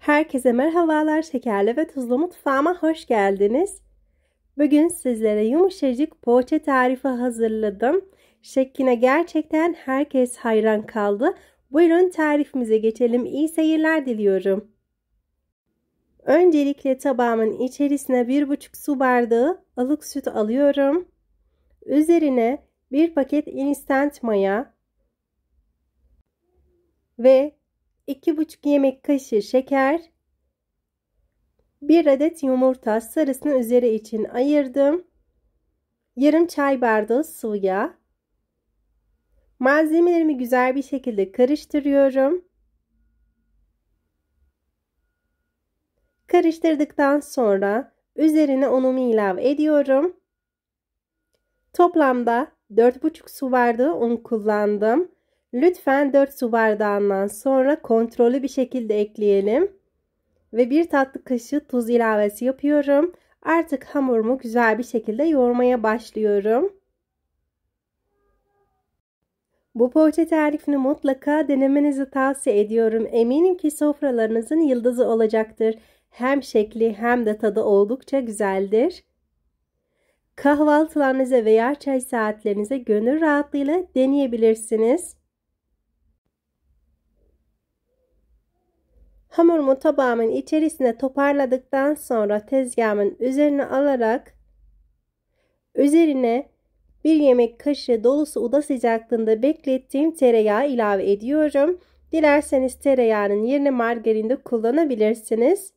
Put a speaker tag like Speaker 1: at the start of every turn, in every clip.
Speaker 1: Herkese merhabalar, şekerli ve tuzlu mutfağıma hoş geldiniz. Bugün sizlere yumuşacık poğaça tarifi hazırladım. Şekline gerçekten herkes hayran kaldı. Buyurun tarifimize geçelim. İyi seyirler diliyorum. Öncelikle tabağımın içerisine 1,5 su bardağı ılık süt alıyorum. Üzerine 1 paket instant maya ve 2,5 yemek kaşığı şeker, 1 adet yumurta sarısını üzeri için ayırdım. Yarım çay bardağı sıvı yağ. Malzemelerimi güzel bir şekilde karıştırıyorum. Karıştırdıktan sonra üzerine unumu ilave ediyorum. Toplamda 4,5 su bardağı un kullandım. Lütfen 4 su bardağından sonra kontrollü bir şekilde ekleyelim. Ve bir tatlı kaşığı tuz ilavesi yapıyorum. Artık hamurumu güzel bir şekilde yoğurmaya başlıyorum. Bu poğaça tarifini mutlaka denemenizi tavsiye ediyorum. Eminim ki sofralarınızın yıldızı olacaktır. Hem şekli hem de tadı oldukça güzeldir. Kahvaltılarınıza veya çay saatlerinize gönül rahatlığıyla deneyebilirsiniz. Hamurumu tabağımın içerisine toparladıktan sonra tezgahımın üzerine alarak üzerine bir yemek kaşığı dolusu oda sıcaklığında beklettiğim tereyağı ilave ediyorum. Dilerseniz tereyağının yerine margarin de kullanabilirsiniz.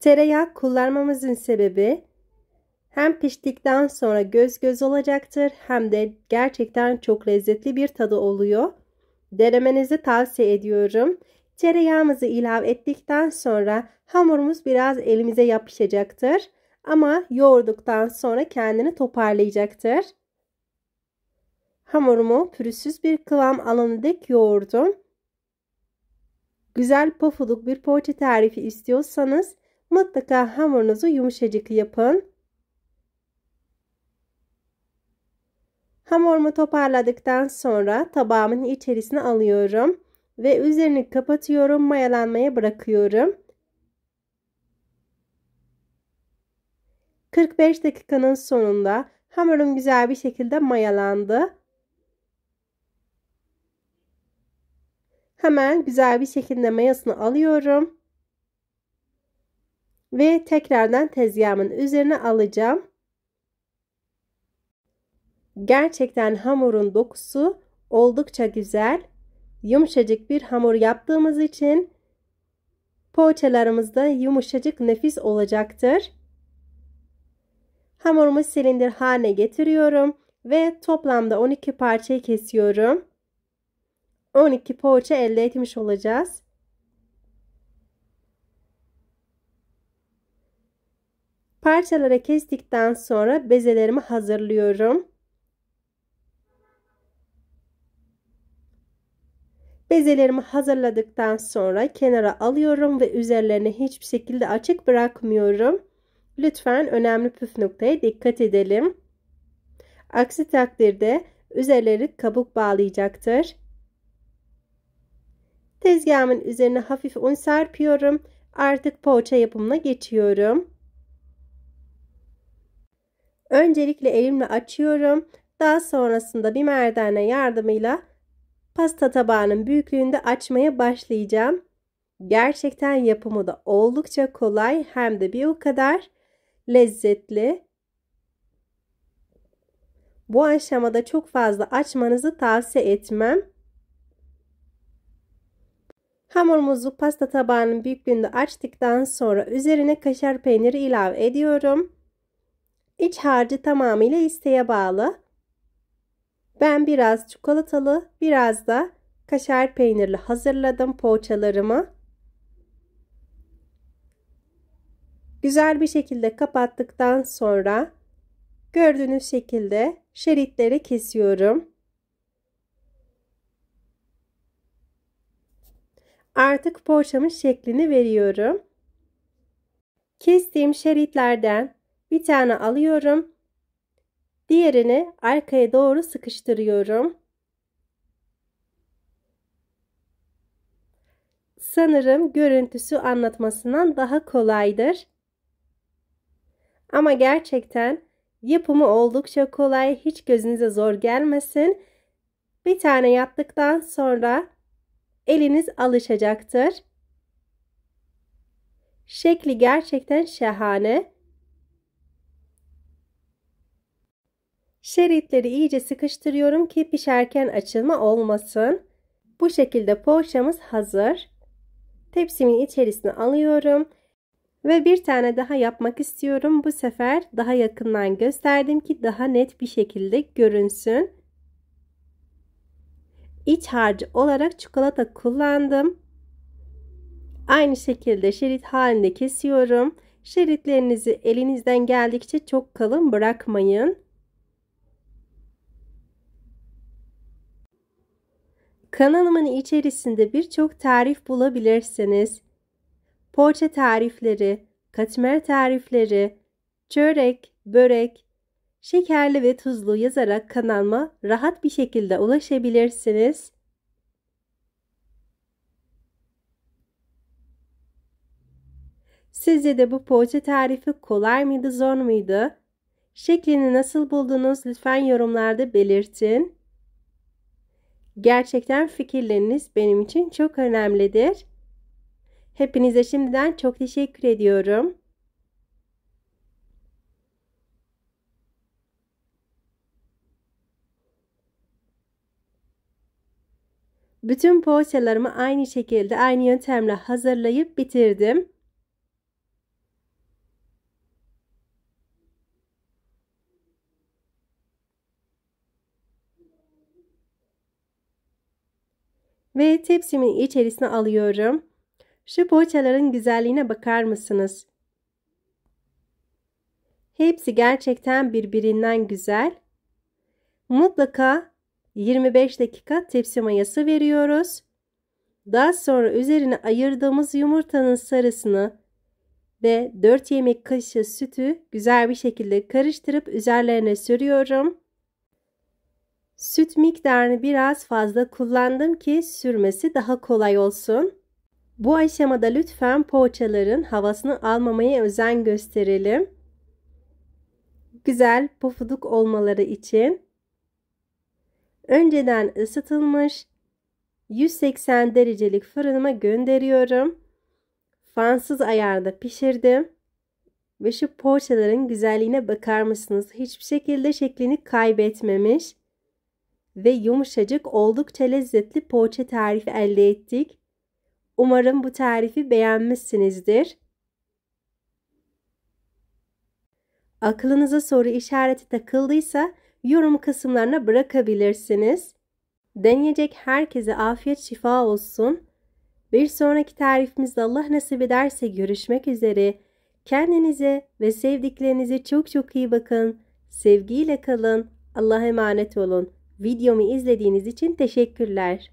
Speaker 1: Tereyağı kullanmamızın sebebi hem piştikten sonra göz göz olacaktır hem de gerçekten çok lezzetli bir tadı oluyor. Denemenizi tavsiye ediyorum. Tereyağımızı ilave ettikten sonra hamurumuz biraz elimize yapışacaktır. Ama yoğurduktan sonra kendini toparlayacaktır. Hamurumu pürüzsüz bir kıvam alana dek yoğurdum. Güzel pofuluk bir poğaça tarifi istiyorsanız mutlaka hamurunuzu yumuşacık yapın. Hamurumu toparladıktan sonra tabağımın içerisine alıyorum ve üzerini kapatıyorum mayalanmaya bırakıyorum. 45 dakikanın sonunda hamurum güzel bir şekilde mayalandı. Hemen güzel bir şekilde mayasını alıyorum. Ve tekrardan tezgahımın üzerine alacağım. Gerçekten hamurun dokusu oldukça güzel yumuşacık bir hamur yaptığımız için poğaçalarımız da yumuşacık nefis olacaktır. Hamurumu silindir haline getiriyorum ve toplamda 12 parçayı kesiyorum. 12 poğaça elde etmiş olacağız. Parçalara kestikten sonra bezelerimi hazırlıyorum. Bezelerimi hazırladıktan sonra kenara alıyorum ve üzerlerini hiçbir şekilde açık bırakmıyorum. Lütfen önemli püf noktaya dikkat edelim. Aksi takdirde üzerleri kabuk bağlayacaktır. Tezgahımın üzerine hafif un serpiyorum. Artık poğaça yapımına geçiyorum. Öncelikle elimle açıyorum. Daha sonrasında bir merdane yardımıyla pasta tabağının büyüklüğünde açmaya başlayacağım. Gerçekten yapımı da oldukça kolay hem de bir o kadar lezzetli. Bu aşamada çok fazla açmanızı tavsiye etmem. Hamurumuzu pasta tabağının büyüklüğünde açtıktan sonra üzerine kaşar peyniri ilave ediyorum. İç harcı tamamıyla isteğe bağlı. Ben biraz çikolatalı, biraz da kaşar peynirli hazırladım poğaçalarımı. Güzel bir şekilde kapattıktan sonra gördüğünüz şekilde şeritleri kesiyorum. Artık poğaçamın şeklini veriyorum. Kestiğim şeritlerden bir tane alıyorum Diğerini arkaya doğru sıkıştırıyorum. Sanırım görüntüsü anlatmasından daha kolaydır. Ama gerçekten yapımı oldukça kolay, hiç gözünüze zor gelmesin. Bir tane yaptıktan sonra eliniz alışacaktır. Şekli gerçekten şahane. Şeritleri iyice sıkıştırıyorum ki pişerken açılma olmasın. Bu şekilde poğaçamız hazır. Tepsimin içerisine alıyorum. Ve bir tane daha yapmak istiyorum. Bu sefer daha yakından gösterdim ki daha net bir şekilde görünsün. İç harcı olarak çikolata kullandım. Aynı şekilde şerit halinde kesiyorum. Şeritlerinizi elinizden geldikçe çok kalın bırakmayın. Kanalımın içerisinde birçok tarif bulabilirsiniz. Poğaça tarifleri, katmer tarifleri, çörek, börek, şekerli ve tuzlu yazarak kanalıma rahat bir şekilde ulaşabilirsiniz. Sizce de bu poğaça tarifi kolay mıydı, zor muydu? Şeklini nasıl buldunuz lütfen yorumlarda belirtin. Gerçekten fikirleriniz benim için çok önemlidir. Hepinize şimdiden çok teşekkür ediyorum. Bütün poğaçalarımı aynı şekilde aynı yöntemle hazırlayıp bitirdim. ve tepsimin içerisine alıyorum. Şu poğaçaların güzelliğine bakar mısınız? Hepsi gerçekten birbirinden güzel. Mutlaka 25 dakika tepsi mayası veriyoruz. Daha sonra üzerine ayırdığımız yumurtanın sarısını ve 4 yemek kaşığı sütü güzel bir şekilde karıştırıp üzerlerine sürüyorum. Süt miktarını biraz fazla kullandım ki sürmesi daha kolay olsun. Bu aşamada lütfen poğaçaların havasını almamaya özen gösterelim. Güzel pufuduk olmaları için önceden ısıtılmış 180 derecelik fırınıma gönderiyorum. Fansız ayarda pişirdim. Ve şu poğaçaların güzelliğine bakar mısınız? Hiçbir şekilde şeklini kaybetmemiş ve yumuşacık oldukça lezzetli poğaça tarifi elde ettik. Umarım bu tarifi beğenmişsinizdir. Aklınıza soru işareti takıldıysa yorum kısımlarına bırakabilirsiniz. Deneyecek herkese afiyet şifa olsun. Bir sonraki tarifimizde Allah nasip ederse görüşmek üzere. Kendinize ve sevdiklerinize çok çok iyi bakın. Sevgiyle kalın. Allah'a emanet olun. Videomu izlediğiniz için teşekkürler.